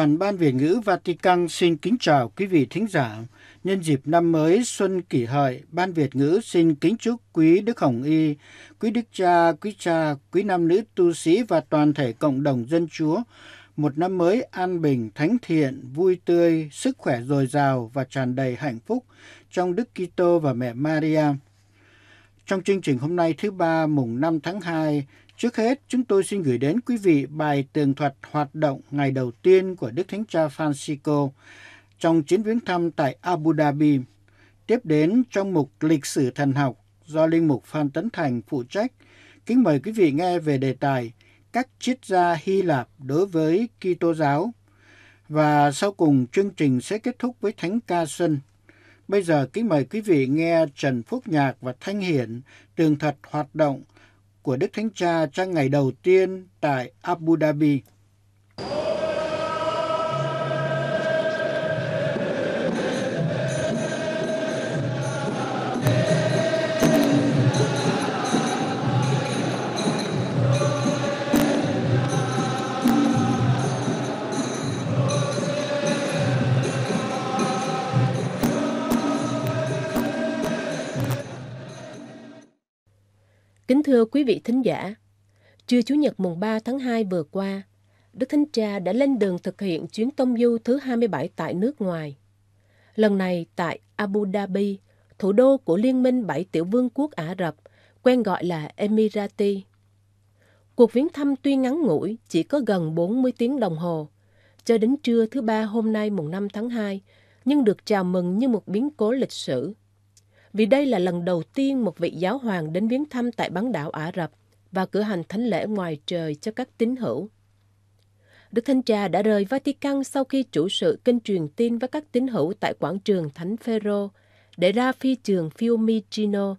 Toàn ban Việt ngữ Vatican xin kính chào quý vị thính giả. Nhân dịp năm mới Xuân Kỷ Hợi, Ban Việt ngữ xin kính chúc quý Đức Hồng Y, quý Đức Cha, quý Cha, quý nam nữ tu sĩ và toàn thể cộng đồng dân Chúa một năm mới an bình, thánh thiện, vui tươi, sức khỏe dồi dào và tràn đầy hạnh phúc trong Đức Kitô và Mẹ Maria. Trong chương trình hôm nay thứ ba mùng 5 tháng 2, Trước hết, chúng tôi xin gửi đến quý vị bài tường thuật hoạt động ngày đầu tiên của Đức Thánh Cha Francisco trong chuyến viếng thăm tại Abu Dhabi. Tiếp đến trong mục Lịch sử thần học do Linh mục Phan Tấn Thành phụ trách, kính mời quý vị nghe về đề tài các triết gia Hy Lạp đối với Kitô giáo. Và sau cùng chương trình sẽ kết thúc với Thánh Ca Xuân. Bây giờ kính mời quý vị nghe Trần Phúc Nhạc và Thanh Hiển tường thuật hoạt động – của Đức Thánh Cha trong ngày đầu tiên tại Abu Dhabi. Kính thưa quý vị thính giả, trưa Chủ nhật mùng 3 tháng 2 vừa qua, Đức Thánh Cha đã lên đường thực hiện chuyến tông du thứ 27 tại nước ngoài. Lần này tại Abu Dhabi, thủ đô của Liên minh Bảy Tiểu Vương quốc Ả Rập, quen gọi là Emirati. Cuộc viếng thăm tuy ngắn ngủi, chỉ có gần 40 tiếng đồng hồ, cho đến trưa thứ ba hôm nay mùng 5 tháng 2, nhưng được chào mừng như một biến cố lịch sử vì đây là lần đầu tiên một vị giáo hoàng đến viếng thăm tại bán đảo Ả Rập và cử hành thánh lễ ngoài trời cho các tín hữu. Đức Thánh Cha đã rời Vatican sau khi chủ sự kênh truyền tin với các tín hữu tại quảng trường Thánh Phaero để ra phi trường Fiumicino.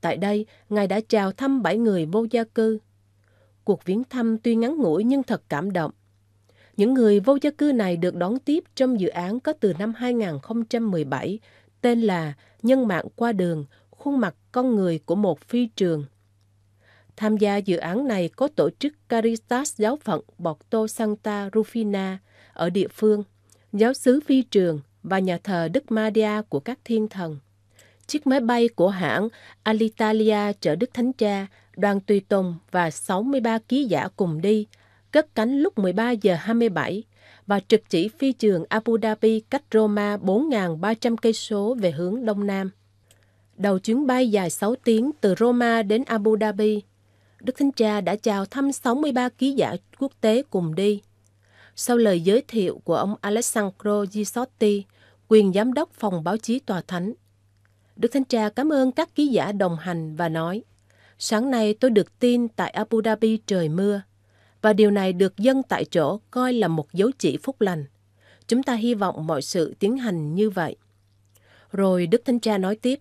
Tại đây, Ngài đã chào thăm bảy người vô gia cư. Cuộc viếng thăm tuy ngắn ngủi nhưng thật cảm động. Những người vô gia cư này được đón tiếp trong dự án có từ năm 2017 tên là nhân mạng qua đường, khuôn mặt con người của một phi trường. Tham gia dự án này có tổ chức Caritas giáo phận Porto Santa Rufina ở địa phương, giáo sứ phi trường và nhà thờ Đức Maria của các thiên thần. Chiếc máy bay của hãng Alitalia chở Đức Thánh Cha, đoàn tùy tùng và 63 ký giả cùng đi, cất cánh lúc 13 giờ 27 và trực chỉ phi trường Abu Dhabi cách Roma 4.300 cây số về hướng đông nam. Đầu chuyến bay dài 6 tiếng từ Roma đến Abu Dhabi, Đức Thánh Cha đã chào thăm 63 ký giả quốc tế cùng đi. Sau lời giới thiệu của ông Alessandro Gisotti, quyền giám đốc phòng báo chí tòa thánh, Đức Thánh Cha cảm ơn các ký giả đồng hành và nói, sáng nay tôi được tin tại Abu Dhabi trời mưa – và điều này được dân tại chỗ coi là một dấu chỉ phúc lành. Chúng ta hy vọng mọi sự tiến hành như vậy. Rồi Đức Thánh Cha nói tiếp,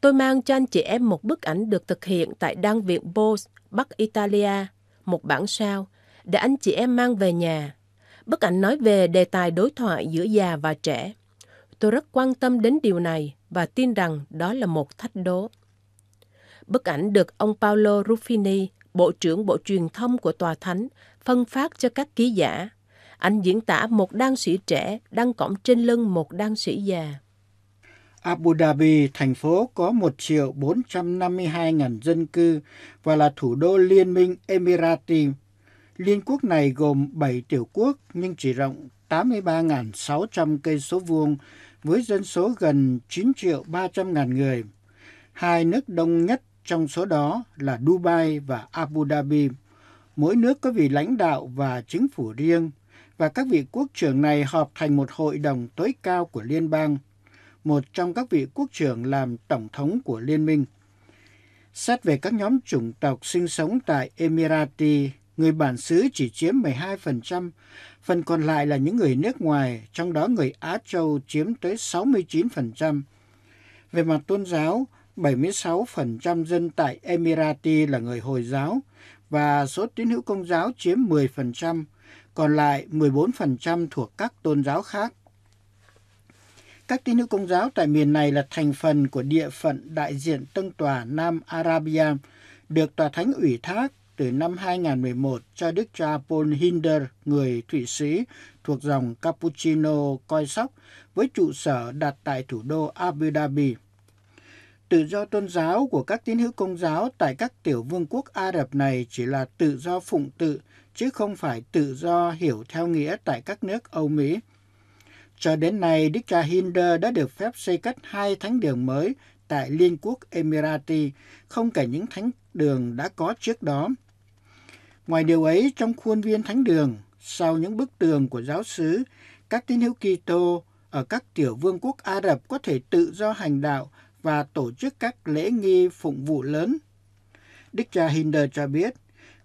tôi mang cho anh chị em một bức ảnh được thực hiện tại Đan viện bos Bắc Italia, một bản sao, để anh chị em mang về nhà. Bức ảnh nói về đề tài đối thoại giữa già và trẻ. Tôi rất quan tâm đến điều này và tin rằng đó là một thách đố. Bức ảnh được ông Paolo Ruffini, Bộ trưởng Bộ Truyền thông của Tòa Thánh, phân phát cho các ký giả. Anh diễn tả một đan sĩ trẻ đang cõng trên lưng một đan sĩ già. Abu Dhabi, thành phố có 1 triệu 452 ngàn dân cư và là thủ đô liên minh Emirati. Liên quốc này gồm 7 tiểu quốc nhưng chỉ rộng 83.600 cây số vuông với dân số gần 9 triệu 300 ngàn người. Hai nước đông nhất trong số đó là Dubai và Abu Dhabi. Mỗi nước có vị lãnh đạo và chính phủ riêng, và các vị quốc trưởng này họp thành một hội đồng tối cao của liên bang. Một trong các vị quốc trưởng làm tổng thống của liên minh. Xét về các nhóm chủng tộc sinh sống tại Emirati, người bản xứ chỉ chiếm 12%, phần còn lại là những người nước ngoài, trong đó người Á Châu chiếm tới 69%. Về mặt tôn giáo, 76% dân tại Emirati là người Hồi giáo và số tín hữu công giáo chiếm 10%, còn lại 14% thuộc các tôn giáo khác. Các tín hữu công giáo tại miền này là thành phần của địa phận đại diện Tân Tòa Nam Arabia, được Tòa Thánh ủy thác từ năm 2011 cho Đức cha Paul Hinder, người Thụy Sĩ, thuộc dòng Cappuccino coi sóc, với trụ sở đặt tại thủ đô Abu Dhabi tự do tôn giáo của các tín hữu công giáo tại các tiểu vương quốc Ả Rập này chỉ là tự do phụng tự, chứ không phải tự do hiểu theo nghĩa tại các nước Âu Mỹ. Cho đến nay, Đức cha Hinder đã được phép xây cất hai thánh đường mới tại Liên quốc Emirati, không kể những thánh đường đã có trước đó. Ngoài điều ấy, trong khuôn viên thánh đường, sau những bức tường của giáo sứ, các tín hữu Kitô ở các tiểu vương quốc Ả Rập có thể tự do hành đạo và tổ chức các lễ nghi phụng vụ lớn. Đức cha Hinder cho biết,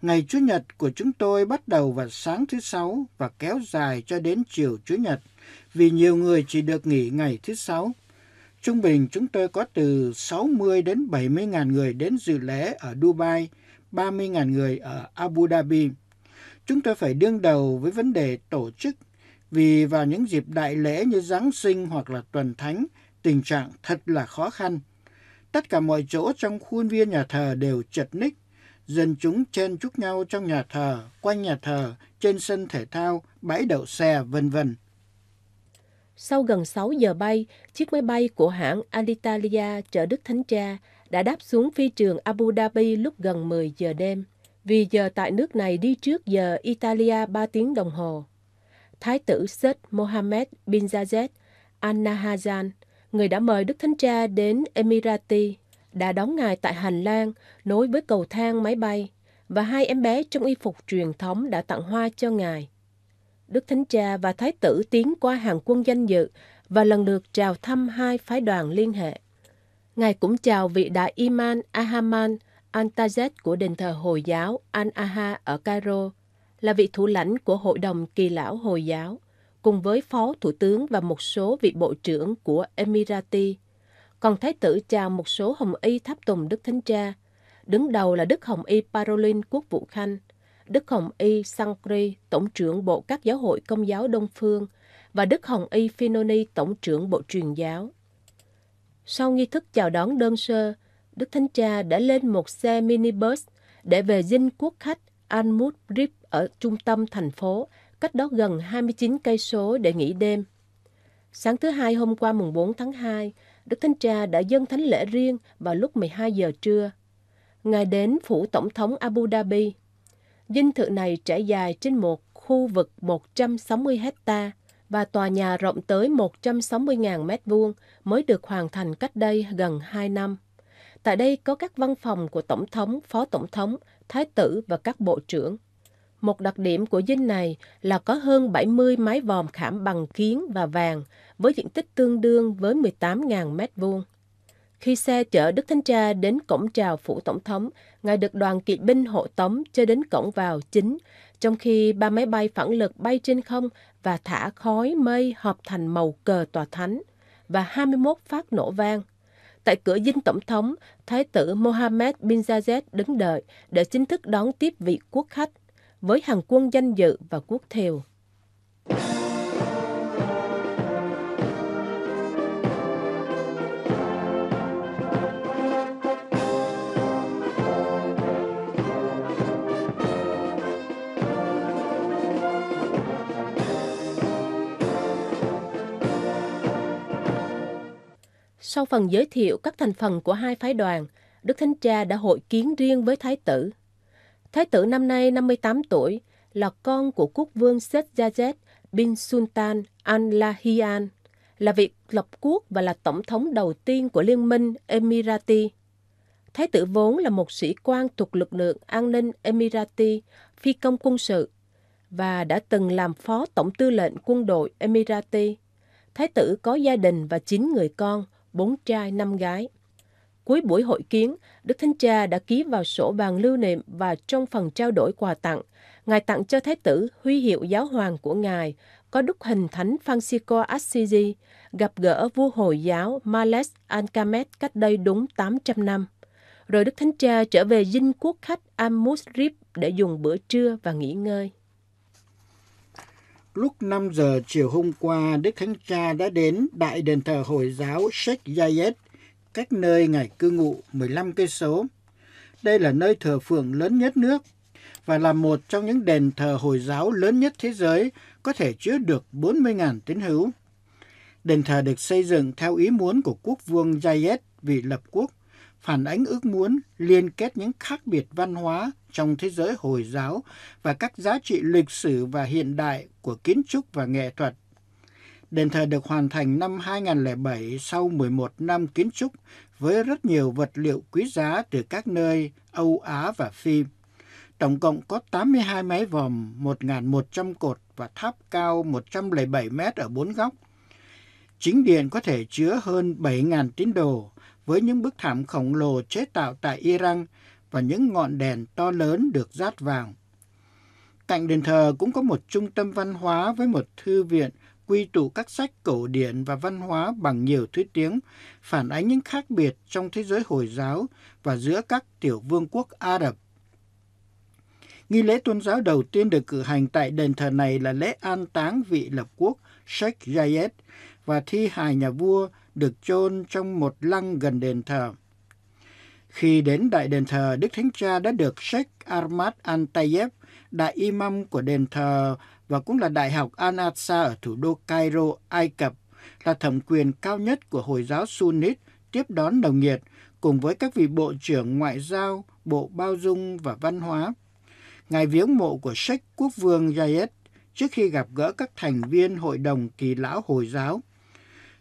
ngày Chủ nhật của chúng tôi bắt đầu vào sáng thứ Sáu và kéo dài cho đến chiều Chủ nhật, vì nhiều người chỉ được nghỉ ngày thứ Sáu. Trung bình chúng tôi có từ 60 đến 70 ngàn người đến dự lễ ở Dubai, 30 ngàn người ở Abu Dhabi. Chúng tôi phải đương đầu với vấn đề tổ chức vì vào những dịp đại lễ như Giáng sinh hoặc là Tuần Thánh tình trạng thật là khó khăn. Tất cả mọi chỗ trong khuôn viên nhà thờ đều chật ních, dân chúng chen chúc nhau trong nhà thờ, quanh nhà thờ, trên sân thể thao, bãi đậu xe, vân vân. Sau gần 6 giờ bay, chiếc máy bay của hãng Alitalia chở Đức Thánh Cha đã đáp xuống phi trường Abu Dhabi lúc gần 10 giờ đêm, vì giờ tại nước này đi trước giờ Italia 3 tiếng đồng hồ. Thái tử Seth Mohammed bin Zayed Al Nahyan người đã mời Đức Thánh Cha đến Emirati, đã đón ngài tại hành lang nối với cầu thang máy bay và hai em bé trong y phục truyền thống đã tặng hoa cho ngài. Đức Thánh Cha và Thái tử tiến qua hàng quân danh dự và lần lượt chào thăm hai phái đoàn liên hệ. Ngài cũng chào vị đại Iman Ahaman Antazet của đền thờ Hồi giáo Al-Aha ở Cairo, là vị thủ lãnh của Hội đồng Kỳ lão Hồi giáo – cùng với Phó Thủ tướng và một số vị bộ trưởng của Emirati. Còn Thái tử chào một số Hồng Y tháp tùng Đức Thánh Cha. Đứng đầu là Đức Hồng Y Parolin Quốc vụ Khanh, Đức Hồng Y Sankri, Tổng trưởng Bộ các giáo hội Công giáo Đông Phương và Đức Hồng Y Finoni, Tổng trưởng Bộ truyền giáo. Sau nghi thức chào đón đơn sơ, Đức Thánh Cha đã lên một xe minibus để về dinh quốc khách Almud Rip ở trung tâm thành phố cách đó gần 29 cây số để nghỉ đêm. Sáng thứ hai hôm qua mùng 4 tháng 2, Đức Thánh Cha đã dâng thánh lễ riêng vào lúc 12 giờ trưa. Ngài đến phủ tổng thống Abu Dhabi. Dinh thự này trải dài trên một khu vực 160 hecta và tòa nhà rộng tới 160.000 mét vuông mới được hoàn thành cách đây gần 2 năm. Tại đây có các văn phòng của tổng thống, phó tổng thống, thái tử và các bộ trưởng. Một đặc điểm của dinh này là có hơn 70 mái vòm khảm bằng kiến và vàng với diện tích tương đương với 18.000 mét vuông. Khi xe chở Đức Thánh Cha đến cổng chào phủ tổng thống, Ngài được đoàn kỵ binh hộ tống cho đến cổng vào chính, trong khi ba máy bay phản lực bay trên không và thả khói mây hợp thành màu cờ tòa thánh và 21 phát nổ vang. Tại cửa dinh tổng thống, Thái tử Mohammed bin Zayed đứng đợi để chính thức đón tiếp vị quốc khách với hàng quân danh dự và quốc thiều. Sau phần giới thiệu các thành phần của hai phái đoàn, Đức Thánh Cha đã hội kiến riêng với Thái tử Thái tử năm nay 58 tuổi, là con của quốc vương Sejazet bin Sultan al-Lahian, là vị lập quốc và là tổng thống đầu tiên của Liên minh Emirati. Thái tử vốn là một sĩ quan thuộc lực lượng an ninh Emirati, phi công quân sự, và đã từng làm phó tổng tư lệnh quân đội Emirati. Thái tử có gia đình và 9 người con, 4 trai, 5 gái. Cuối buổi hội kiến, Đức Thánh Cha đã ký vào sổ bàn lưu niệm và trong phần trao đổi quà tặng, Ngài tặng cho Thái tử huy hiệu giáo hoàng của Ngài, có đúc hình thánh Francisco Assisi, gặp gỡ vua Hồi giáo Males Ankamet cách đây đúng 800 năm. Rồi Đức Thánh Cha trở về dinh quốc khách Ammusrib để dùng bữa trưa và nghỉ ngơi. Lúc 5 giờ chiều hôm qua, Đức Thánh Cha đã đến Đại đền thờ Hồi giáo Sheikh Zayed – cách nơi ngài cư ngụ 15 cây số. Đây là nơi thờ phượng lớn nhất nước và là một trong những đền thờ Hồi giáo lớn nhất thế giới, có thể chứa được 40.000 tín hữu. Đền thờ được xây dựng theo ý muốn của quốc vương Zayed vì lập quốc, phản ánh ước muốn liên kết những khác biệt văn hóa trong thế giới Hồi giáo và các giá trị lịch sử và hiện đại của kiến trúc và nghệ thuật Đền thờ được hoàn thành năm 2007 sau 11 năm kiến trúc với rất nhiều vật liệu quý giá từ các nơi Âu Á và Phi. Tổng cộng có 82 máy vòm, 1.100 cột và tháp cao 107 mét ở bốn góc. Chính điện có thể chứa hơn 7.000 tín đồ với những bức thảm khổng lồ chế tạo tại Iran và những ngọn đèn to lớn được dát vàng. Cạnh đền thờ cũng có một trung tâm văn hóa với một thư viện quy tụ các sách cổ điển và văn hóa bằng nhiều thứ tiếng, phản ánh những khác biệt trong thế giới Hồi giáo và giữa các tiểu vương quốc Ả Rập. Nghi lễ tôn giáo đầu tiên được cử hành tại đền thờ này là lễ an táng vị lập quốc Sheikh Zayed và thi hài nhà vua được chôn trong một lăng gần đền thờ. Khi đến đại đền thờ, Đức Thánh Cha đã được Sheikh Ahmad Antayev, đại imam của đền thờ và cũng là Đại học Al-Aqsa ở thủ đô Cairo, Ai Cập, là thẩm quyền cao nhất của Hồi giáo Sunni tiếp đón nồng nhiệt cùng với các vị bộ trưởng ngoại giao, bộ bao dung và văn hóa. Ngài viếng mộ của sách quốc vương Zayed trước khi gặp gỡ các thành viên Hội đồng Kỳ lão Hồi giáo.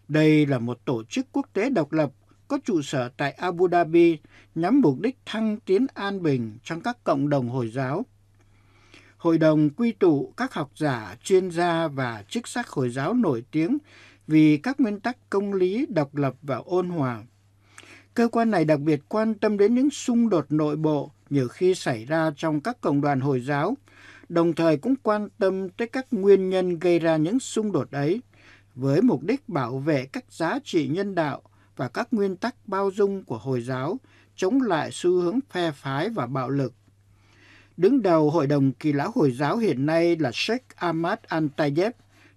Đây là một tổ chức quốc tế độc lập có trụ sở tại Abu Dhabi nhắm mục đích thăng tiến an bình trong các cộng đồng Hồi giáo hội đồng quy tụ các học giả, chuyên gia và chức sắc Hồi giáo nổi tiếng vì các nguyên tắc công lý, độc lập và ôn hòa. Cơ quan này đặc biệt quan tâm đến những xung đột nội bộ nhiều khi xảy ra trong các cộng đoàn Hồi giáo, đồng thời cũng quan tâm tới các nguyên nhân gây ra những xung đột ấy, với mục đích bảo vệ các giá trị nhân đạo và các nguyên tắc bao dung của Hồi giáo, chống lại xu hướng phe phái và bạo lực Đứng đầu Hội đồng Kỳ lão Hồi giáo hiện nay là Sheikh Ahmad Al-Tayeb,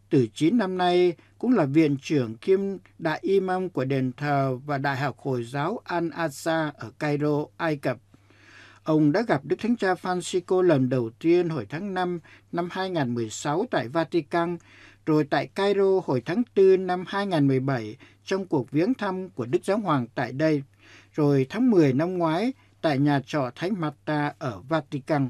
từ 9 năm nay cũng là viện trưởng kiêm đại imam của đền thờ và Đại học Hồi giáo Al-Aqsa ở Cairo, Ai Cập. Ông đã gặp Đức Thánh Cha Francisco lần đầu tiên hồi tháng 5 năm 2016 tại Vatican, rồi tại Cairo hồi tháng 4 năm 2017 trong cuộc viếng thăm của Đức Giáo Hoàng tại đây, rồi tháng 10 năm ngoái tại nhà trọ Thánh Marta ở Vatican.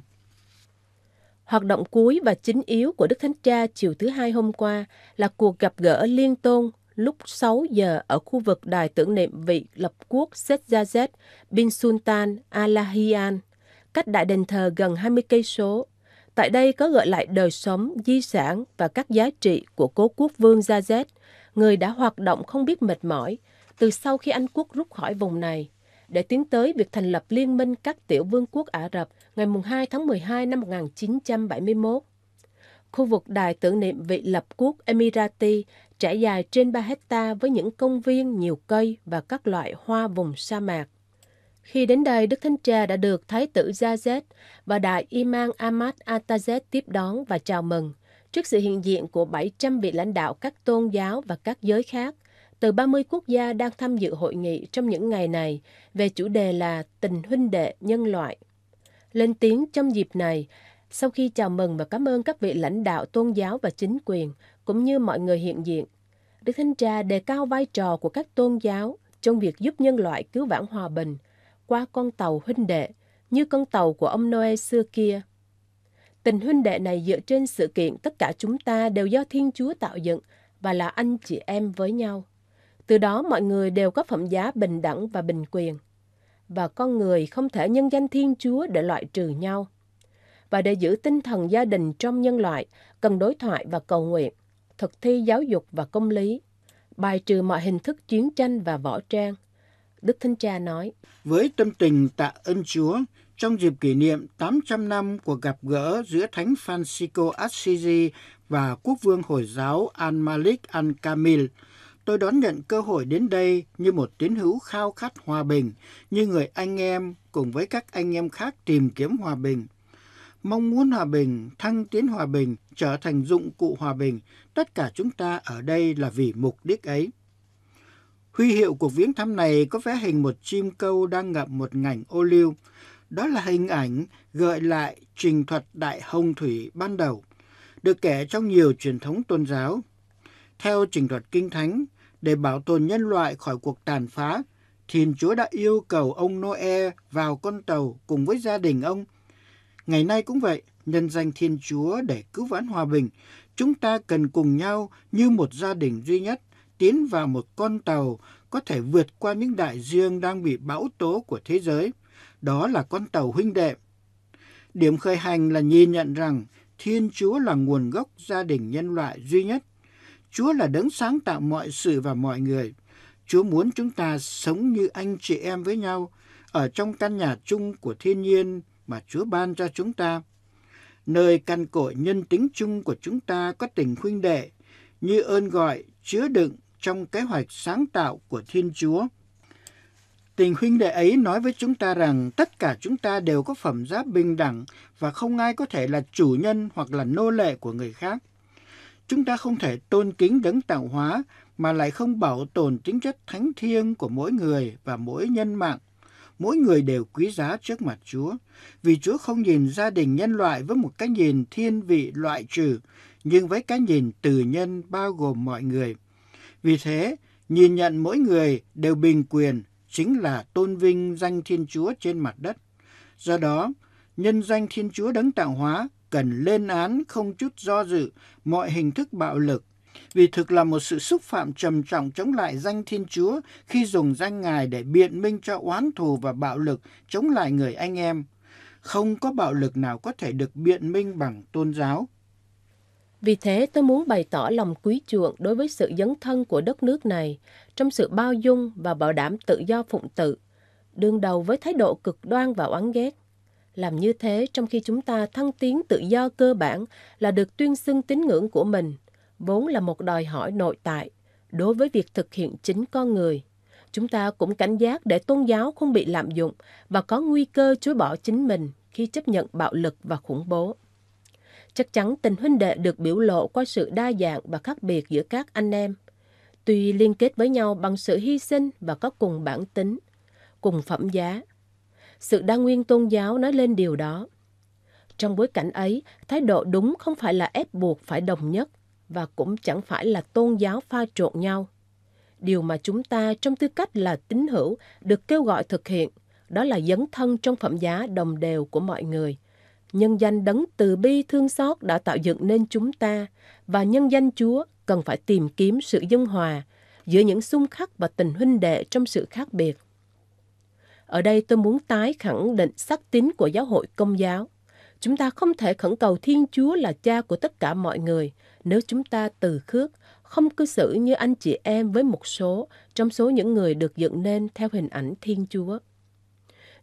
Hoạt động cuối và chính yếu của Đức Thánh Cha chiều thứ hai hôm qua là cuộc gặp gỡ liên tôn lúc 6 giờ ở khu vực đài tưởng niệm vị lập quốc Sedzazet bin Sultan Alahian, cách đại đền thờ gần 20 cây số. Tại đây có gợi lại đời sống, di sản và các giá trị của cố quốc vương Zazet, người đã hoạt động không biết mệt mỏi từ sau khi Anh quốc rút khỏi vùng này để tiến tới việc thành lập Liên minh các tiểu vương quốc Ả Rập ngày 2 tháng 12 năm 1971. Khu vực đài tưởng niệm vị lập quốc Emirati trải dài trên 3 hecta với những công viên, nhiều cây và các loại hoa vùng sa mạc. Khi đến đây, Đức Thánh Cha đã được Thái tử Zazet và Đại Imam Ahmad Atazet tiếp đón và chào mừng trước sự hiện diện của 700 vị lãnh đạo các tôn giáo và các giới khác từ 30 quốc gia đang tham dự hội nghị trong những ngày này về chủ đề là tình huynh đệ nhân loại. Lên tiếng trong dịp này, sau khi chào mừng và cảm ơn các vị lãnh đạo tôn giáo và chính quyền, cũng như mọi người hiện diện, Đức Thánh Cha đề cao vai trò của các tôn giáo trong việc giúp nhân loại cứu vãn hòa bình qua con tàu huynh đệ, như con tàu của ông Noe xưa kia. Tình huynh đệ này dựa trên sự kiện tất cả chúng ta đều do Thiên Chúa tạo dựng và là anh chị em với nhau. Từ đó mọi người đều có phẩm giá bình đẳng và bình quyền. Và con người không thể nhân danh Thiên Chúa để loại trừ nhau. Và để giữ tinh thần gia đình trong nhân loại, cần đối thoại và cầu nguyện, thực thi giáo dục và công lý, bài trừ mọi hình thức chiến tranh và võ trang. Đức Thánh Cha nói, Với tâm tình tạ ơn Chúa, trong dịp kỷ niệm 800 năm của gặp gỡ giữa Thánh Francisco Assisi và Quốc vương Hồi giáo Al-Malik Al-Kamil, tôi đón nhận cơ hội đến đây như một tín hữu khao khát hòa bình, như người anh em cùng với các anh em khác tìm kiếm hòa bình. Mong muốn hòa bình, thăng tiến hòa bình, trở thành dụng cụ hòa bình, tất cả chúng ta ở đây là vì mục đích ấy. Huy hiệu của viếng thăm này có vẽ hình một chim câu đang ngậm một ngành ô liu. Đó là hình ảnh gợi lại trình thuật Đại Hồng Thủy ban đầu, được kể trong nhiều truyền thống tôn giáo. Theo trình thuật Kinh Thánh, để bảo tồn nhân loại khỏi cuộc tàn phá, Thiên Chúa đã yêu cầu ông Noe vào con tàu cùng với gia đình ông. Ngày nay cũng vậy, nhân danh Thiên Chúa để cứu vãn hòa bình, chúng ta cần cùng nhau như một gia đình duy nhất tiến vào một con tàu có thể vượt qua những đại dương đang bị bão tố của thế giới. Đó là con tàu huynh đệ. Điểm khởi hành là nhìn nhận rằng Thiên Chúa là nguồn gốc gia đình nhân loại duy nhất Chúa là đấng sáng tạo mọi sự và mọi người. Chúa muốn chúng ta sống như anh chị em với nhau ở trong căn nhà chung của thiên nhiên mà Chúa ban cho chúng ta. Nơi căn cội nhân tính chung của chúng ta có tình huynh đệ như ơn gọi chứa đựng trong kế hoạch sáng tạo của Thiên Chúa. Tình huynh đệ ấy nói với chúng ta rằng tất cả chúng ta đều có phẩm giá bình đẳng và không ai có thể là chủ nhân hoặc là nô lệ của người khác. Chúng ta không thể tôn kính đấng tạo hóa mà lại không bảo tồn tính chất thánh thiêng của mỗi người và mỗi nhân mạng. Mỗi người đều quý giá trước mặt Chúa, vì Chúa không nhìn gia đình nhân loại với một cái nhìn thiên vị loại trừ, nhưng với cái nhìn từ nhân bao gồm mọi người. Vì thế, nhìn nhận mỗi người đều bình quyền chính là tôn vinh danh Thiên Chúa trên mặt đất. Do đó, nhân danh Thiên Chúa đấng tạo hóa cần lên án không chút do dự mọi hình thức bạo lực vì thực là một sự xúc phạm trầm trọng chống lại danh Thiên Chúa khi dùng danh Ngài để biện minh cho oán thù và bạo lực chống lại người anh em. Không có bạo lực nào có thể được biện minh bằng tôn giáo. Vì thế, tôi muốn bày tỏ lòng quý chuộng đối với sự dấn thân của đất nước này trong sự bao dung và bảo đảm tự do phụng tự, đương đầu với thái độ cực đoan và oán ghét. Làm như thế trong khi chúng ta thăng tiến tự do cơ bản là được tuyên xưng tín ngưỡng của mình, vốn là một đòi hỏi nội tại đối với việc thực hiện chính con người. Chúng ta cũng cảnh giác để tôn giáo không bị lạm dụng và có nguy cơ chối bỏ chính mình khi chấp nhận bạo lực và khủng bố. Chắc chắn tình huynh đệ được biểu lộ qua sự đa dạng và khác biệt giữa các anh em. Tuy liên kết với nhau bằng sự hy sinh và có cùng bản tính, cùng phẩm giá, sự đa nguyên tôn giáo nói lên điều đó. Trong bối cảnh ấy, thái độ đúng không phải là ép buộc phải đồng nhất và cũng chẳng phải là tôn giáo pha trộn nhau. Điều mà chúng ta trong tư cách là tín hữu được kêu gọi thực hiện đó là dấn thân trong phẩm giá đồng đều của mọi người. Nhân danh đấng từ bi thương xót đã tạo dựng nên chúng ta và nhân danh Chúa cần phải tìm kiếm sự dung hòa giữa những xung khắc và tình huynh đệ trong sự khác biệt ở đây tôi muốn tái khẳng định sắc tín của giáo hội công giáo. Chúng ta không thể khẩn cầu Thiên Chúa là cha của tất cả mọi người nếu chúng ta từ khước, không cư xử như anh chị em với một số trong số những người được dựng nên theo hình ảnh Thiên Chúa.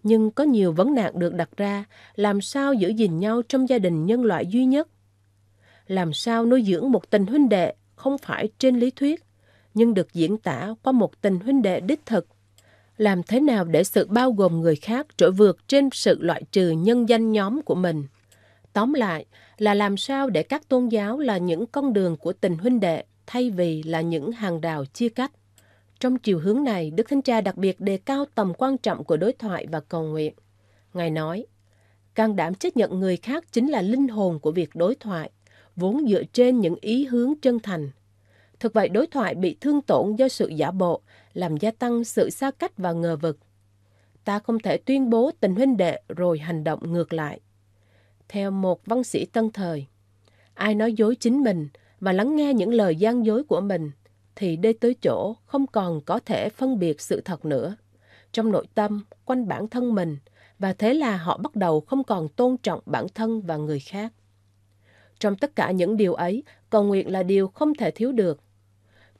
Nhưng có nhiều vấn nạn được đặt ra, làm sao giữ gìn nhau trong gia đình nhân loại duy nhất? Làm sao nuôi dưỡng một tình huynh đệ không phải trên lý thuyết, nhưng được diễn tả qua một tình huynh đệ đích thực làm thế nào để sự bao gồm người khác trỗi vượt trên sự loại trừ nhân danh nhóm của mình. Tóm lại là làm sao để các tôn giáo là những con đường của tình huynh đệ thay vì là những hàng rào chia cách. Trong chiều hướng này, Đức Thánh Cha đặc biệt đề cao tầm quan trọng của đối thoại và cầu nguyện. Ngài nói, can đảm chấp nhận người khác chính là linh hồn của việc đối thoại, vốn dựa trên những ý hướng chân thành, Thực vậy, đối thoại bị thương tổn do sự giả bộ, làm gia tăng sự xa cách và ngờ vực. Ta không thể tuyên bố tình huynh đệ rồi hành động ngược lại. Theo một văn sĩ tân thời, ai nói dối chính mình và lắng nghe những lời gian dối của mình, thì đi tới chỗ không còn có thể phân biệt sự thật nữa. Trong nội tâm, quanh bản thân mình, và thế là họ bắt đầu không còn tôn trọng bản thân và người khác. Trong tất cả những điều ấy, cầu nguyện là điều không thể thiếu được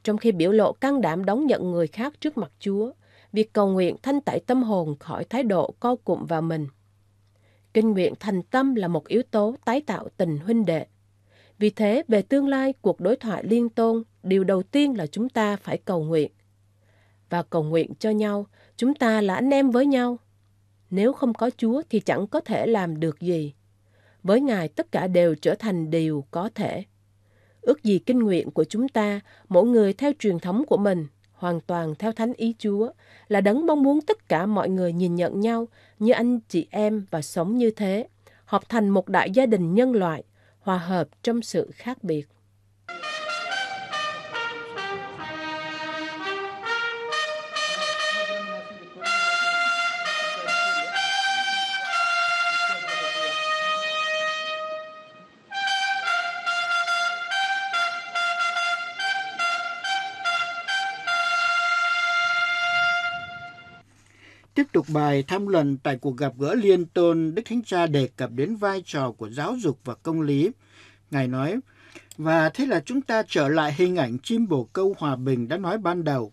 trong khi biểu lộ can đảm đón nhận người khác trước mặt Chúa, việc cầu nguyện thanh tẩy tâm hồn khỏi thái độ co cụm vào mình. Kinh nguyện thành tâm là một yếu tố tái tạo tình huynh đệ. Vì thế, về tương lai cuộc đối thoại liên tôn, điều đầu tiên là chúng ta phải cầu nguyện. Và cầu nguyện cho nhau, chúng ta là anh em với nhau. Nếu không có Chúa thì chẳng có thể làm được gì. Với Ngài tất cả đều trở thành điều có thể. Ước gì kinh nguyện của chúng ta, mỗi người theo truyền thống của mình, hoàn toàn theo thánh ý Chúa, là đấng mong muốn tất cả mọi người nhìn nhận nhau như anh chị em và sống như thế, hợp thành một đại gia đình nhân loại, hòa hợp trong sự khác biệt. tục bài tham luận tại cuộc gặp gỡ liên tôn, Đức Thánh Cha đề cập đến vai trò của giáo dục và công lý. Ngài nói, và thế là chúng ta trở lại hình ảnh chim bồ câu hòa bình đã nói ban đầu.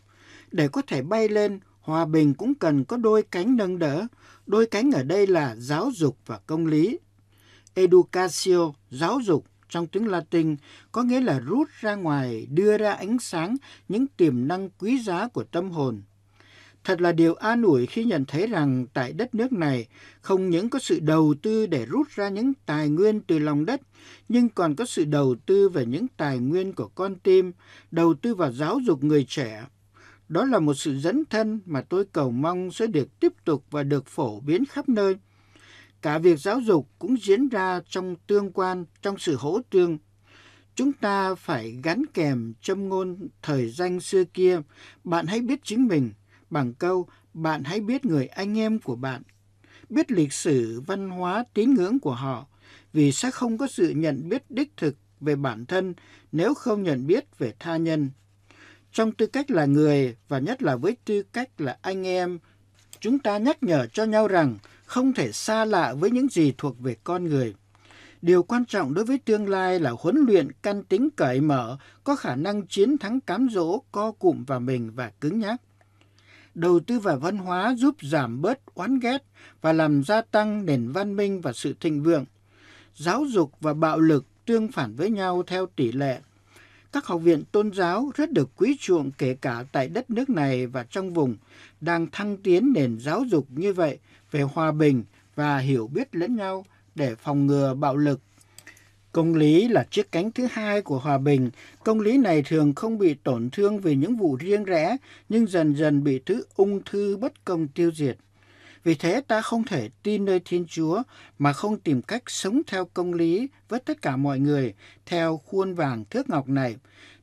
Để có thể bay lên, hòa bình cũng cần có đôi cánh nâng đỡ. Đôi cánh ở đây là giáo dục và công lý. Educatio, giáo dục, trong tiếng Latin có nghĩa là rút ra ngoài, đưa ra ánh sáng những tiềm năng quý giá của tâm hồn. Thật là điều an ủi khi nhận thấy rằng tại đất nước này không những có sự đầu tư để rút ra những tài nguyên từ lòng đất, nhưng còn có sự đầu tư về những tài nguyên của con tim, đầu tư vào giáo dục người trẻ. Đó là một sự dẫn thân mà tôi cầu mong sẽ được tiếp tục và được phổ biến khắp nơi. Cả việc giáo dục cũng diễn ra trong tương quan, trong sự hỗ tương chúng ta phải gắn kèm châm ngôn thời danh xưa kia bạn hãy biết chính mình bằng câu bạn hãy biết người anh em của bạn, biết lịch sử, văn hóa, tín ngưỡng của họ, vì sẽ không có sự nhận biết đích thực về bản thân nếu không nhận biết về tha nhân. Trong tư cách là người và nhất là với tư cách là anh em, chúng ta nhắc nhở cho nhau rằng không thể xa lạ với những gì thuộc về con người. Điều quan trọng đối với tương lai là huấn luyện căn tính cởi mở, có khả năng chiến thắng cám dỗ, co cụm vào mình và cứng nhắc đầu tư vào văn hóa giúp giảm bớt oán ghét và làm gia tăng nền văn minh và sự thịnh vượng. Giáo dục và bạo lực tương phản với nhau theo tỷ lệ. Các học viện tôn giáo rất được quý chuộng kể cả tại đất nước này và trong vùng đang thăng tiến nền giáo dục như vậy về hòa bình và hiểu biết lẫn nhau để phòng ngừa bạo lực Công lý là chiếc cánh thứ hai của hòa bình. Công lý này thường không bị tổn thương vì những vụ riêng rẽ, nhưng dần dần bị thứ ung thư bất công tiêu diệt. Vì thế ta không thể tin nơi Thiên Chúa mà không tìm cách sống theo công lý với tất cả mọi người, theo khuôn vàng thước ngọc này.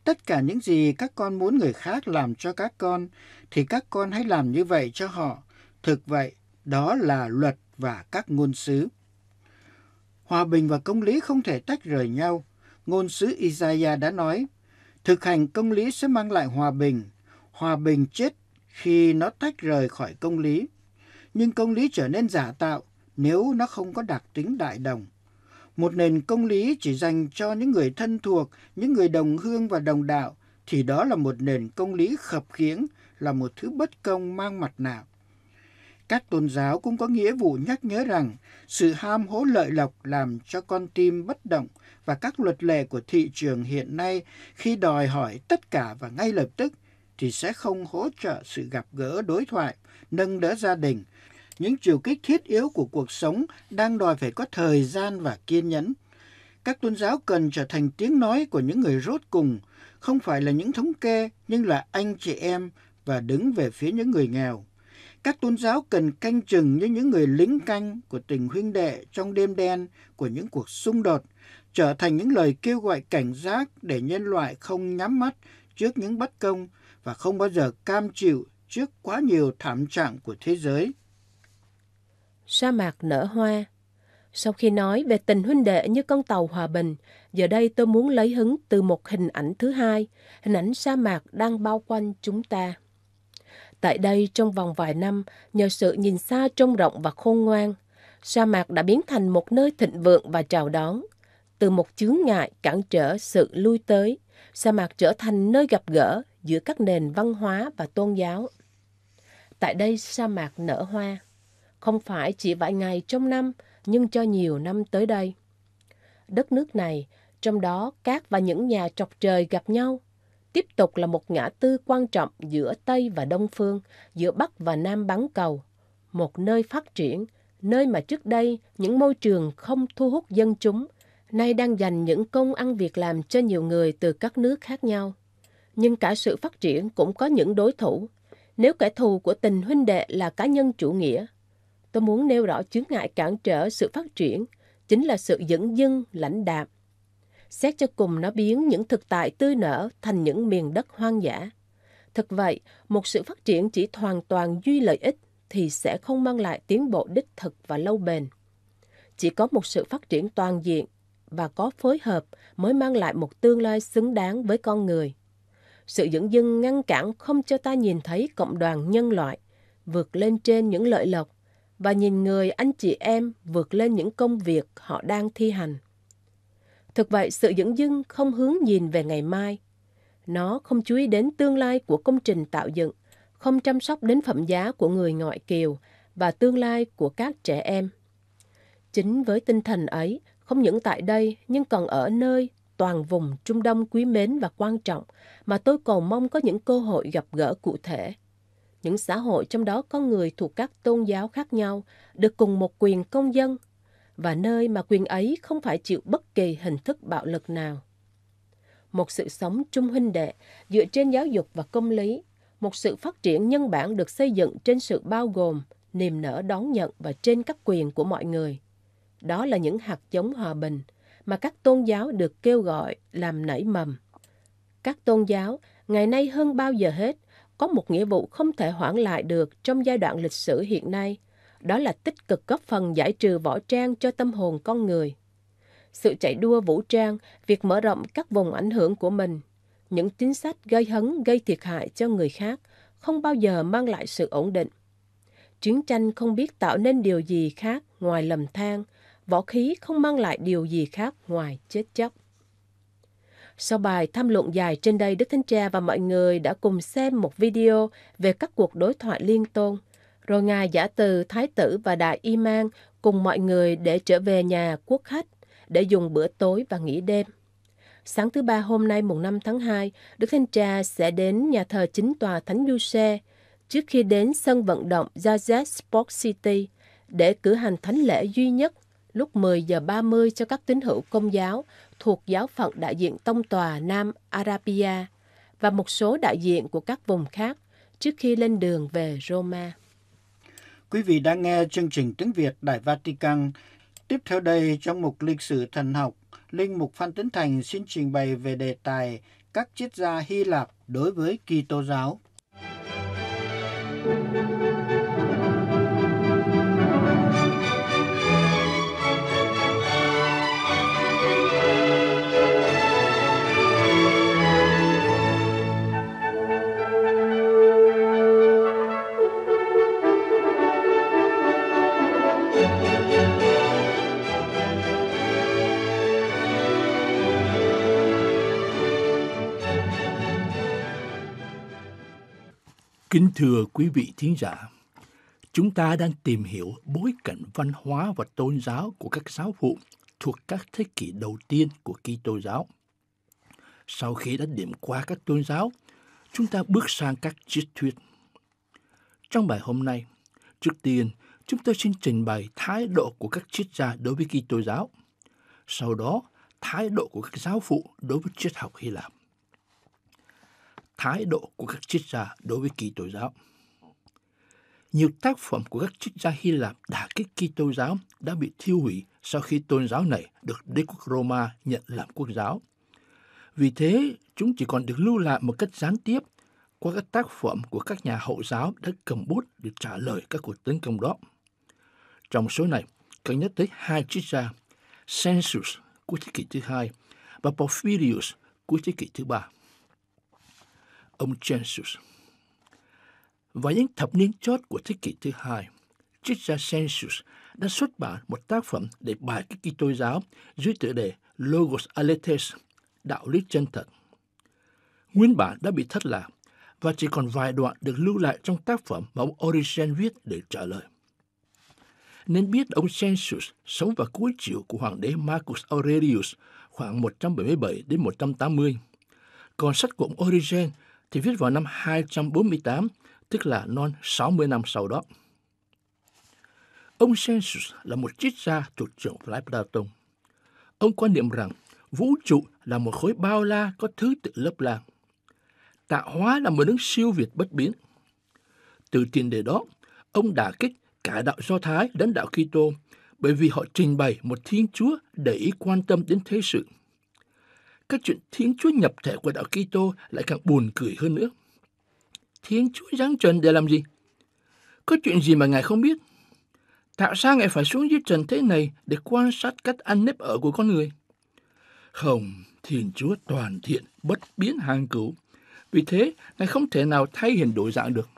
Tất cả những gì các con muốn người khác làm cho các con, thì các con hãy làm như vậy cho họ. Thực vậy, đó là luật và các ngôn sứ. Hòa bình và công lý không thể tách rời nhau. Ngôn sứ Isaiah đã nói, thực hành công lý sẽ mang lại hòa bình. Hòa bình chết khi nó tách rời khỏi công lý. Nhưng công lý trở nên giả tạo nếu nó không có đặc tính đại đồng. Một nền công lý chỉ dành cho những người thân thuộc, những người đồng hương và đồng đạo, thì đó là một nền công lý khập khiễng, là một thứ bất công mang mặt nạ các tôn giáo cũng có nghĩa vụ nhắc nhớ rằng sự ham hố lợi lộc làm cho con tim bất động và các luật lệ của thị trường hiện nay khi đòi hỏi tất cả và ngay lập tức thì sẽ không hỗ trợ sự gặp gỡ đối thoại, nâng đỡ gia đình. Những chiều kích thiết yếu của cuộc sống đang đòi phải có thời gian và kiên nhẫn. Các tôn giáo cần trở thành tiếng nói của những người rốt cùng, không phải là những thống kê nhưng là anh chị em và đứng về phía những người nghèo. Các tôn giáo cần canh chừng như những người lính canh của tình huynh đệ trong đêm đen của những cuộc xung đột, trở thành những lời kêu gọi cảnh giác để nhân loại không nhắm mắt trước những bất công và không bao giờ cam chịu trước quá nhiều thảm trạng của thế giới. Sa mạc nở hoa Sau khi nói về tình huynh đệ như con tàu hòa bình, giờ đây tôi muốn lấy hứng từ một hình ảnh thứ hai, hình ảnh sa mạc đang bao quanh chúng ta. Tại đây, trong vòng vài năm, nhờ sự nhìn xa trông rộng và khôn ngoan, sa mạc đã biến thành một nơi thịnh vượng và chào đón. Từ một chướng ngại cản trở sự lui tới, sa mạc trở thành nơi gặp gỡ giữa các nền văn hóa và tôn giáo. Tại đây, sa mạc nở hoa. Không phải chỉ vài ngày trong năm, nhưng cho nhiều năm tới đây. Đất nước này, trong đó cát và những nhà chọc trời gặp nhau, tiếp tục là một ngã tư quan trọng giữa Tây và Đông Phương, giữa Bắc và Nam bán cầu, một nơi phát triển, nơi mà trước đây những môi trường không thu hút dân chúng, nay đang dành những công ăn việc làm cho nhiều người từ các nước khác nhau. Nhưng cả sự phát triển cũng có những đối thủ. Nếu kẻ thù của tình huynh đệ là cá nhân chủ nghĩa, tôi muốn nêu rõ chướng ngại cản trở sự phát triển chính là sự dẫn dưng, lãnh đạm, Xét cho cùng nó biến những thực tại tươi nở thành những miền đất hoang dã. Thực vậy, một sự phát triển chỉ hoàn toàn duy lợi ích thì sẽ không mang lại tiến bộ đích thực và lâu bền. Chỉ có một sự phát triển toàn diện và có phối hợp mới mang lại một tương lai xứng đáng với con người. Sự dưỡng dưng ngăn cản không cho ta nhìn thấy cộng đoàn nhân loại vượt lên trên những lợi lộc và nhìn người anh chị em vượt lên những công việc họ đang thi hành. Thực vậy, sự dẫn dưng không hướng nhìn về ngày mai. Nó không chú ý đến tương lai của công trình tạo dựng, không chăm sóc đến phẩm giá của người ngoại kiều và tương lai của các trẻ em. Chính với tinh thần ấy, không những tại đây nhưng còn ở nơi toàn vùng Trung Đông quý mến và quan trọng mà tôi cầu mong có những cơ hội gặp gỡ cụ thể. Những xã hội trong đó có người thuộc các tôn giáo khác nhau được cùng một quyền công dân và nơi mà quyền ấy không phải chịu bất kỳ hình thức bạo lực nào. Một sự sống trung huynh đệ dựa trên giáo dục và công lý, một sự phát triển nhân bản được xây dựng trên sự bao gồm, niềm nở đón nhận và trên các quyền của mọi người. Đó là những hạt giống hòa bình mà các tôn giáo được kêu gọi làm nảy mầm. Các tôn giáo ngày nay hơn bao giờ hết có một nghĩa vụ không thể hoãn lại được trong giai đoạn lịch sử hiện nay – đó là tích cực góp phần giải trừ võ trang cho tâm hồn con người. Sự chạy đua vũ trang, việc mở rộng các vùng ảnh hưởng của mình, những chính sách gây hấn gây thiệt hại cho người khác không bao giờ mang lại sự ổn định. Chiến tranh không biết tạo nên điều gì khác ngoài lầm than, võ khí không mang lại điều gì khác ngoài chết chóc. Sau bài tham luận dài trên đây, Đức Thánh Cha và mọi người đã cùng xem một video về các cuộc đối thoại liên tôn rồi Ngài giả từ Thái tử và Đại Iman cùng mọi người để trở về nhà quốc khách, để dùng bữa tối và nghỉ đêm. Sáng thứ ba hôm nay mùng 5 tháng 2, Đức Thánh Cha sẽ đến nhà thờ chính tòa Thánh Du Xe trước khi đến sân vận động Jazz Sports City để cử hành thánh lễ duy nhất lúc 10 giờ 30 cho các tín hữu công giáo thuộc giáo phận đại diện tông tòa Nam Arabia và một số đại diện của các vùng khác trước khi lên đường về Roma. Quý vị đã nghe chương trình tiếng Việt Đại Vatican. Tiếp theo đây trong mục lịch sử thần học, Linh Mục Phan Tấn Thành xin trình bày về đề tài các triết gia Hy Lạp đối với Kitô giáo. Kính thưa quý vị thính giả, chúng ta đang tìm hiểu bối cảnh văn hóa và tôn giáo của các giáo phụ thuộc các thế kỷ đầu tiên của Kitô giáo. Sau khi đã điểm qua các tôn giáo, chúng ta bước sang các triết thuyết. Trong bài hôm nay, trước tiên chúng tôi xin trình bày thái độ của các triết gia đối với Kitô giáo. Sau đó, thái độ của các giáo phụ đối với triết học Hy Lạp thái độ của các triết gia đối với Kitô giáo. Nhiều tác phẩm của các triết gia Hy Lạp đả kích Kitô giáo đã bị thiêu hủy sau khi tôn giáo này được đế quốc Roma nhận làm quốc giáo. Vì thế, chúng chỉ còn được lưu lại một cách gián tiếp qua các tác phẩm của các nhà hậu giáo đã cầm bút để trả lời các cuộc tấn công đó. Trong số này, cần nhắc tới hai triết gia, Sensus của thế kỷ thứ hai và Porphyrius của thế kỷ thứ ba ông Census. Vào những thập niên chót của thế kỷ thứ hai, triết gia Census đã xuất bản một tác phẩm để bài kích Kitô giáo dưới tựa đề Logos Aletheis, đạo lý chân thật. Nguyên bản đã bị thất lạc và chỉ còn vài đoạn được lưu lại trong tác phẩm mà ông Origen viết để trả lời. Nên biết ông Census sống vào cuối triều của hoàng đế Marcus Aurelius khoảng 177 đến 180. Còn sách của ông Origen thì viết vào năm 248, tức là non 60 năm sau đó. Ông Celsus là một triết gia thuộc trường phái Platon. Ông quan niệm rằng vũ trụ là một khối bao la có thứ tự lớp lang. Tạo hóa là một đứng siêu việt bất biến. Từ tiền đề đó, ông đả kích cả đạo Do Thái đến đạo Kitô bởi vì họ trình bày một Thiên Chúa để ý quan tâm đến thế sự – các chuyện Thiên Chúa nhập thể của đạo Kitô lại càng buồn cười hơn nữa. Thiên Chúa giáng trần để làm gì? Có chuyện gì mà Ngài không biết? Tại sao Ngài phải xuống dưới trần thế này để quan sát cách ăn nếp ở của con người? Không, Thiên Chúa toàn thiện, bất biến hàng cửu. Vì thế, Ngài không thể nào thay hình đổi dạng được.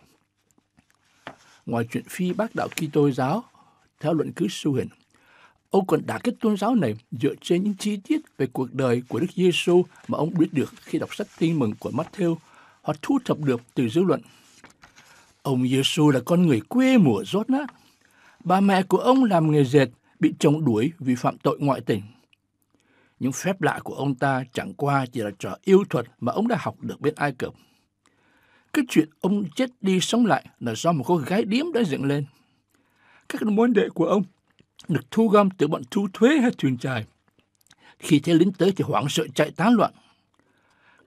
Ngoài chuyện phi bác đạo Kitô giáo, theo luận cứ su hình, Ông còn đã kết tôn giáo này dựa trên những chi tiết về cuộc đời của Đức Giêsu mà ông biết được khi đọc sách Tin mừng của Matthew hoặc thu thập được từ dư luận. Ông Giêsu là con người quê mùa rốt nát. Bà mẹ của ông làm nghề dệt, bị chồng đuổi vì phạm tội ngoại tình. Những phép lạ của ông ta chẳng qua chỉ là trò yêu thuật mà ông đã học được bên Ai Cập. Cái chuyện ông chết đi sống lại là do một cô gái điếm đã dựng lên. Các môn đệ của ông được thu gom từ bọn thu thuế hay thuyền trài. Khi thấy lính tới thì hoảng sợ chạy tán loạn.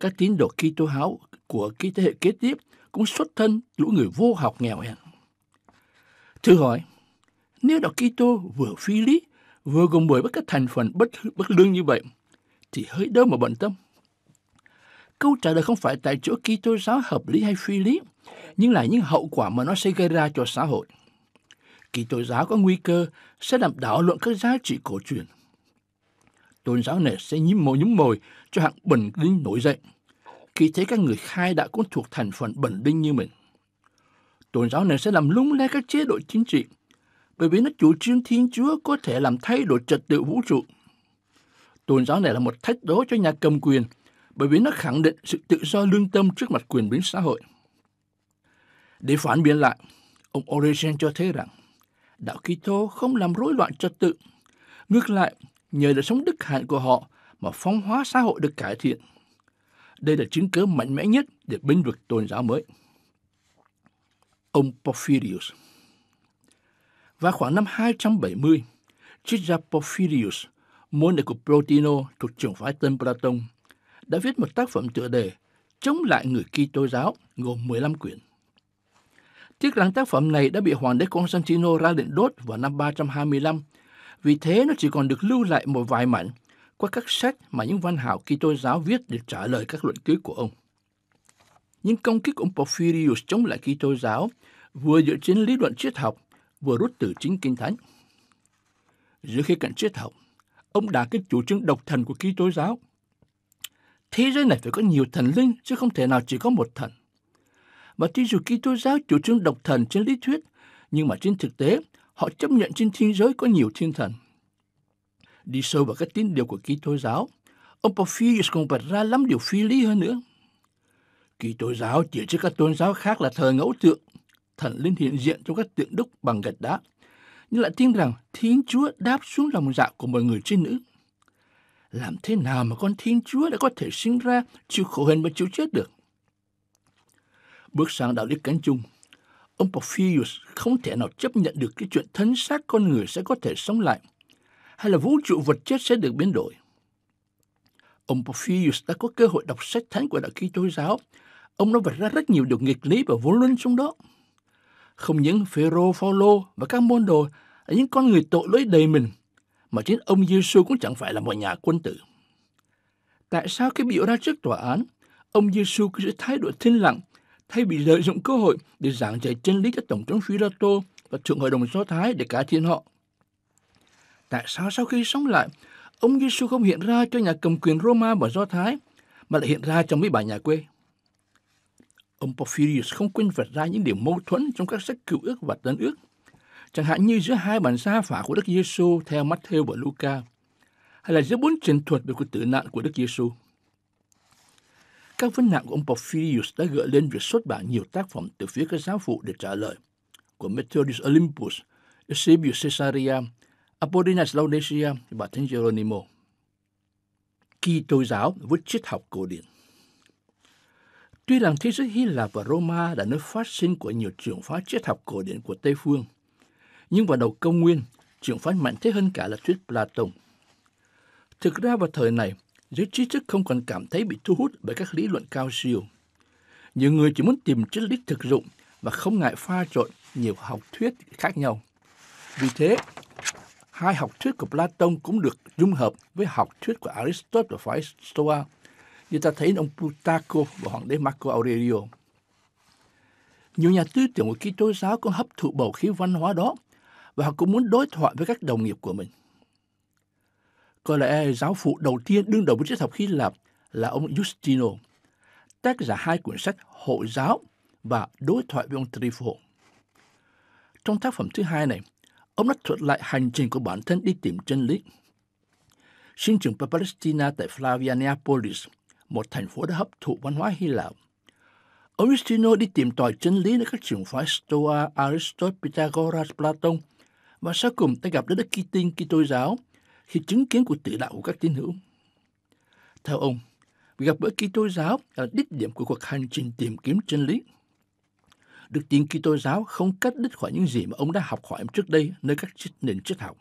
Các tín đồ Kitô háo của cái thế hệ kế tiếp cũng xuất thân lũ người vô học nghèo hèn. Thử hỏi, nếu đạo Kitô vừa phi lý, vừa gồm bởi các thành phần bất bất lương như vậy, thì hơi đâu mà bận tâm. Câu trả lời không phải tại chỗ Kitô giáo hợp lý hay phi lý, nhưng là những hậu quả mà nó sẽ gây ra cho xã hội. Kỳ tội giáo có nguy cơ sẽ làm đảo lộn các giá trị cổ truyền. Tôn giáo này sẽ nhím mồi nhúng mồi cho hạng bẩn linh nổi dậy. Khi thấy các người khai đã cũng thuộc thành phần bẩn linh như mình. Tôn giáo này sẽ làm lung lay các chế độ chính trị, bởi vì nó chủ trương Thiên Chúa có thể làm thay đổi trật tự vũ trụ. Tôn giáo này là một thách đố cho nhà cầm quyền, bởi vì nó khẳng định sự tự do lương tâm trước mặt quyền biến xã hội. Để phản biện lại, ông Origen cho thấy rằng đạo Kitô không làm rối loạn trật tự. Ngược lại, nhờ đời sống đức hạnh của họ mà phong hóa xã hội được cải thiện. Đây là chứng cứ mạnh mẽ nhất để binh vực tôn giáo mới. Ông Porphyrius Và khoảng năm 270, triết gia Porphyrius, môn đệ của Plotino thuộc trường phái Tân Platon, đã viết một tác phẩm tựa đề Chống lại người Kitô giáo gồm 15 quyển. Tiếc rằng tác phẩm này đã bị hoàng đế Constantino ra lệnh đốt vào năm 325, vì thế nó chỉ còn được lưu lại một vài mảnh qua các sách mà những văn hào Kitô giáo viết để trả lời các luận cứ của ông. Những công kích của ông Porphyrius chống lại Kitô giáo vừa dựa trên lý luận triết học, vừa rút từ chính kinh thánh. Giữa khi cạnh triết học, ông đã kích chủ trương độc thần của Kitô giáo. Thế giới này phải có nhiều thần linh chứ không thể nào chỉ có một thần và tuy dù Kitô giáo chủ trương độc thần trên lý thuyết, nhưng mà trên thực tế, họ chấp nhận trên thế giới có nhiều thiên thần. Đi sâu vào các tín điều của Kitô giáo, ông Porphyrius còn bật ra lắm điều phi lý hơn nữa. Kitô giáo chỉ cho các tôn giáo khác là thờ ngẫu tượng, thần linh hiện diện trong các tượng đúc bằng gạch đá, nhưng lại tin rằng Thiên Chúa đáp xuống lòng dạ của mọi người trên nữ. Làm thế nào mà con Thiên Chúa đã có thể sinh ra, chịu khổ hình và chịu chết được? Bước sang đạo lý cánh chung, ông Porphyrius không thể nào chấp nhận được cái chuyện thân xác con người sẽ có thể sống lại, hay là vũ trụ vật chất sẽ được biến đổi. Ông Porphyrius đã có cơ hội đọc sách thánh của đạo ký tối giáo. Ông đã vạch ra rất nhiều điều nghịch lý và vô luân trong đó. Không những Phêrô, Phaolô và các môn đồ là những con người tội lỗi đầy mình, mà chính ông Giêsu cũng chẳng phải là một nhà quân tử. Tại sao khi biểu ra trước tòa án, ông Giêsu cứ giữ thái độ thinh lặng thay vì lợi dụng cơ hội để giảng dạy chân lý cho Tổng thống Shirato và Thượng Hội đồng Do Thái để cải thiện họ. Tại sao sau khi sống lại, ông Giêsu không hiện ra cho nhà cầm quyền Roma và Do Thái, mà lại hiện ra trong mấy bà nhà quê? Ông Porphyrius không quên vạch ra những điểm mâu thuẫn trong các sách cựu ước và tân ước, chẳng hạn như giữa hai bản gia phả của Đức Giêsu theo Matthew và Luca, hay là giữa bốn truyền thuật về cuộc tử nạn của Đức Giêsu. xu các vấn nạn của ông Porphyrius đã gợi lên việc xuất bản nhiều tác phẩm từ phía các giáo phụ để trả lời. Của Methodius Olympus, Eusebius Caesarea, Apollinaris Laodicea và Thánh Geronimo. Kỳ Tô giáo với triết học cổ điển Tuy rằng thế giới Hy Lạp và Roma là nơi phát sinh của nhiều trường phái triết học cổ điển của Tây Phương, nhưng vào đầu công nguyên, trường phái mạnh thế hơn cả là thuyết Platon. Thực ra vào thời này, giới trí thức không còn cảm thấy bị thu hút bởi các lý luận cao siêu. Nhiều người chỉ muốn tìm triết lý thực dụng và không ngại pha trộn nhiều học thuyết khác nhau. Vì thế, hai học thuyết của Plato cũng được dung hợp với học thuyết của Aristotle và phái Stoa, như ta thấy ông Plutarco và hoàng đế Marco Aurelio. Nhiều nhà tư tưởng của Kitô giáo cũng hấp thụ bầu khí văn hóa đó và họ cũng muốn đối thoại với các đồng nghiệp của mình có lẽ giáo phụ đầu tiên đương đầu với triết học Hy Lạp là ông Justino, tác giả hai cuốn sách Hộ giáo và Đối thoại với ông Trifo. Trong tác phẩm thứ hai này, ông đã thuật lại hành trình của bản thân đi tìm chân lý. Sinh trưởng ở Palestine tại Flavianapolis, một thành phố đã hấp thụ văn hóa Hy Lạp. Ông Justino đi tìm tòi chân lý ở các trường phái Stoa, Aristotle, Pythagoras, Platon và sau cùng đã gặp đến đức Kitinh Kitô giáo – khi chứng kiến của tự đạo của các tín hữu. Theo ông, gặp bữa Kitô giáo là đích điểm của cuộc hành trình tìm kiếm chân lý. Đức tin Kitô giáo không cắt đứt khỏi những gì mà ông đã học hỏi trước đây nơi các nền triết học.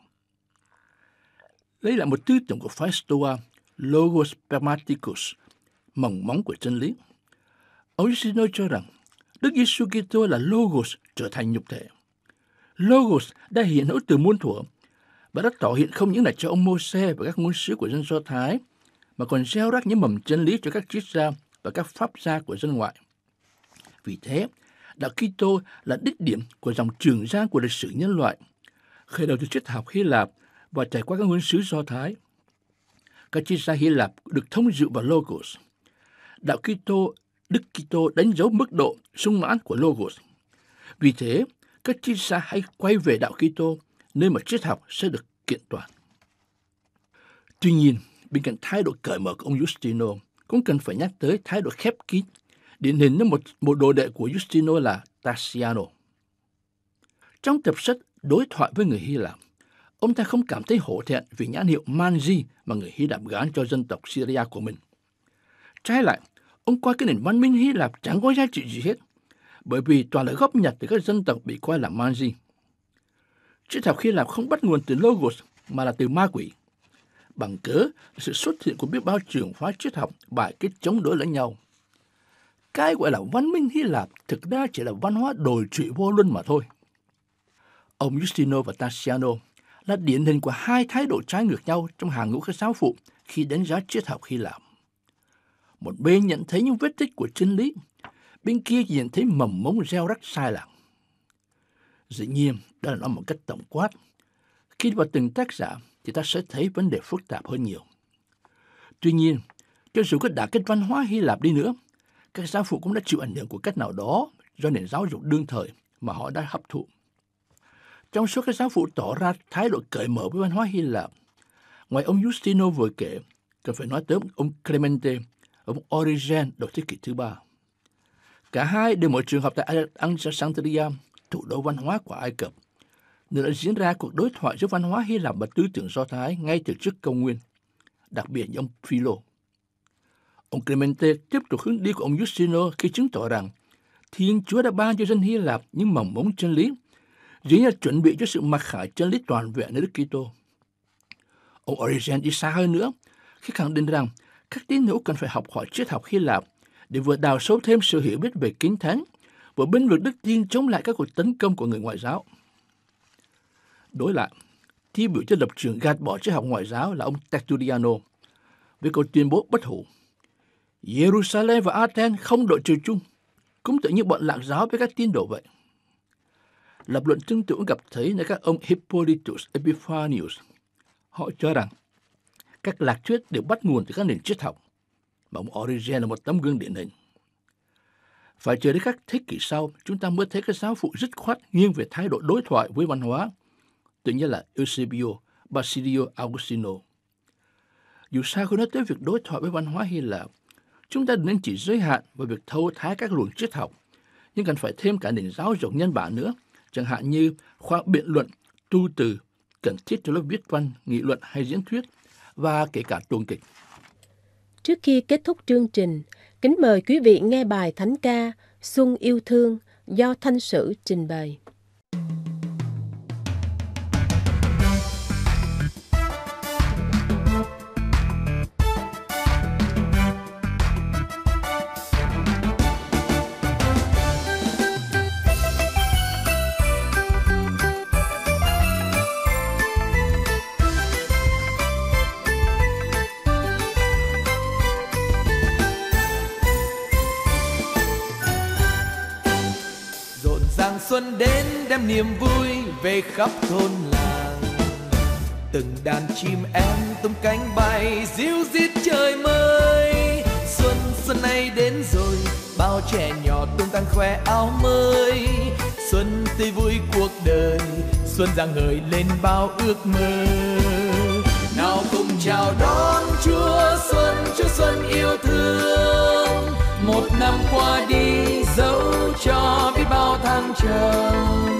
Lấy lại một tư tưởng của phái Stoa, Logos Pragmaticus, mầm móng của chân lý. Ông Jusino cho rằng Đức Giêsu Kitô là Logos trở thành nhục thể. Logos đã hiện hữu từ muôn thuở và đã tỏ hiện không những là cho ông Môse và các ngôn sứ của dân Do Thái, mà còn gieo rắc những mầm chân lý cho các triết gia và các pháp gia của dân ngoại. Vì thế, đạo Kitô là đích điểm của dòng trường giang của lịch sử nhân loại, khởi đầu từ triết học Hy Lạp và trải qua các nguyên sứ Do Thái. Các triết gia Hy Lạp được thông dự vào Logos. Đạo Kitô, Đức Kitô đánh dấu mức độ sung mãn của Logos. Vì thế, các triết gia hãy quay về đạo Kitô nơi mà triết học sẽ được kiện toàn. Tuy nhiên, bên cạnh thái độ cởi mở của ông Justino, cũng cần phải nhắc tới thái độ khép kín, điển hình như một, một đồ đệ của Justino là Tassiano. Trong tập sách Đối thoại với người Hy Lạp, ông ta không cảm thấy hổ thẹn vì nhãn hiệu Manji mà người Hy Lạp gán cho dân tộc Syria của mình. Trái lại, ông coi cái nền văn minh Hy Lạp chẳng có giá trị gì hết, bởi vì toàn là góp nhặt từ các dân tộc bị coi là Manji – Triết học Hy Lạp không bắt nguồn từ Logos mà là từ ma quỷ. Bằng cớ sự xuất hiện của biết bao trường phái triết học bài kết chống đối lẫn nhau. Cái gọi là văn minh Hy Lạp thực ra chỉ là văn hóa đồi trụy vô luân mà thôi. Ông Justino và Tassiano là điển hình của hai thái độ trái ngược nhau trong hàng ngũ các giáo phụ khi đánh giá triết học Hy Lạp. Một bên nhận thấy những vết tích của chân lý, bên kia nhận thấy mầm mống gieo rắc sai lạc. Dĩ nhiên, đó là nói một cách tổng quát. Khi vào từng tác giả thì ta sẽ thấy vấn đề phức tạp hơn nhiều. Tuy nhiên, cho dù có đả kích văn hóa Hy Lạp đi nữa, các giáo phụ cũng đã chịu ảnh hưởng của cách nào đó do nền giáo dục đương thời mà họ đã hấp thụ. Trong số các giáo phụ tỏ ra thái độ cởi mở với văn hóa Hy Lạp, ngoài ông Justino vừa kể, cần phải nói tới ông Clemente, ông Origen đầu thế kỷ thứ ba. Cả hai đều mở trường học tại Alexandria thủ đô văn hóa của Ai Cập, nơi đã diễn ra cuộc đối thoại giữa văn hóa Hy Lạp và tư tưởng Do Thái ngay từ trước công nguyên, đặc biệt như ông Philo. Ông Clemente tiếp tục hướng đi của ông Justino khi chứng tỏ rằng Thiên Chúa đã ban cho dân Hy Lạp những mầm mống chân lý, dĩ nhiên chuẩn bị cho sự mặc khải chân lý toàn vẹn nơi Đức Kitô. Ông Origen đi xa hơn nữa khi khẳng định rằng các tín hữu cần phải học hỏi triết học Hy Lạp để vừa đào sâu thêm sự hiểu biết về Kinh Thánh, và binh lực Đức Thiên chống lại các cuộc tấn công của người ngoại giáo. Đối lại, thi biểu cho lập trường gạt bỏ triết học ngoại giáo là ông Tertulliano với câu tuyên bố bất hủ. Jerusalem và Athens không đội trừ chung, cũng tự như bọn lạc giáo với các tin đồ vậy. Lập luận tương tự gặp thấy nơi các ông Hippolytus Epiphanius. Họ cho rằng các lạc thuyết đều bắt nguồn từ các nền triết học, mà ông Origen là một tấm gương điển hình. Phải chờ đến các thế kỷ sau, chúng ta mới thấy các giáo phụ dứt khoát nghiêng về thái độ đối thoại với văn hóa, tự nhiên là Eusebio, Basilio Augustino. Dù sao khi nói tới việc đối thoại với văn hóa Hy Lạp, chúng ta đừng nên chỉ giới hạn vào việc thâu thái các luận triết học, nhưng cần phải thêm cả nền giáo dục nhân bản nữa, chẳng hạn như khoa biện luận, tu từ, cần thiết cho lớp viết văn, nghị luận hay diễn thuyết, và kể cả tuồng kịch. Trước khi kết thúc chương trình, Kính mời quý vị nghe bài Thánh ca Xuân yêu thương do Thanh Sử trình bày. niềm vui về khắp thôn làng từng đàn chim em tung cánh bay diêu rít trời mới xuân xuân nay đến rồi bao trẻ nhỏ tung tăng khoe áo mới xuân tươi vui cuộc đời xuân rạng ngời lên bao ước mơ nào cùng chào đón chúa xuân chúa xuân yêu thương một năm qua đi dẫu cho biết bao tháng trầm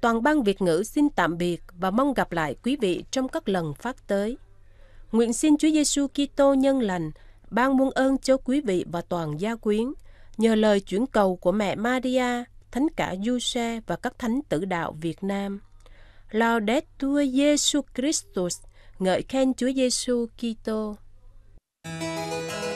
toàn ban Việt ngữ xin tạm biệt và mong gặp lại quý vị trong các lần phát tới. Nguyện xin Chúa Giêsu Kitô nhân lành ban muôn ơn cho quý vị và toàn gia quyến nhờ lời chuyển cầu của mẹ Maria, thánh cả Giuse và các thánh tử đạo Việt Nam. Laudetur Jesu Christus, ngợi khen Chúa Giêsu Kitô. thank you